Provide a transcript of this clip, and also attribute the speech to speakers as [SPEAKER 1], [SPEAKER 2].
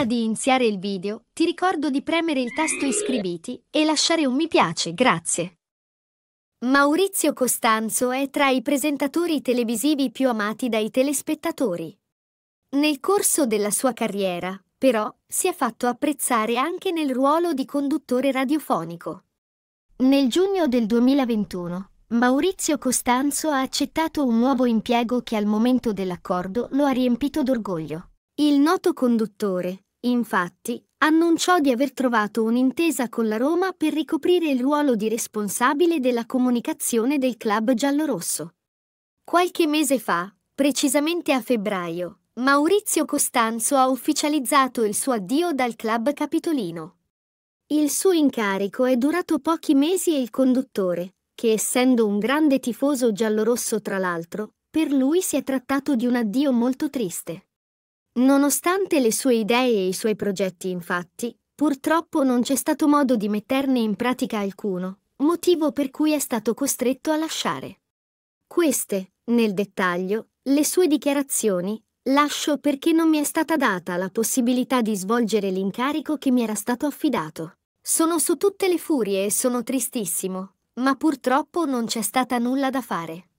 [SPEAKER 1] Prima di iniziare il video, ti ricordo di premere il tasto iscriviti e lasciare un mi piace, grazie. Maurizio Costanzo è tra i presentatori televisivi più amati dai telespettatori. Nel corso della sua carriera, però, si è fatto apprezzare anche nel ruolo di conduttore radiofonico. Nel giugno del 2021, Maurizio Costanzo ha accettato un nuovo impiego che al momento dell'accordo lo ha riempito d'orgoglio. Il noto conduttore, Infatti, annunciò di aver trovato un'intesa con la Roma per ricoprire il ruolo di responsabile della comunicazione del club giallorosso. Qualche mese fa, precisamente a febbraio, Maurizio Costanzo ha ufficializzato il suo addio dal club capitolino. Il suo incarico è durato pochi mesi e il conduttore, che essendo un grande tifoso giallorosso tra l'altro, per lui si è trattato di un addio molto triste. Nonostante le sue idee e i suoi progetti, infatti, purtroppo non c'è stato modo di metterne in pratica alcuno, motivo per cui è stato costretto a lasciare. Queste, nel dettaglio, le sue dichiarazioni, lascio perché non mi è stata data la possibilità di svolgere l'incarico che mi era stato affidato. Sono su tutte le furie e sono tristissimo, ma purtroppo non c'è stata nulla da fare.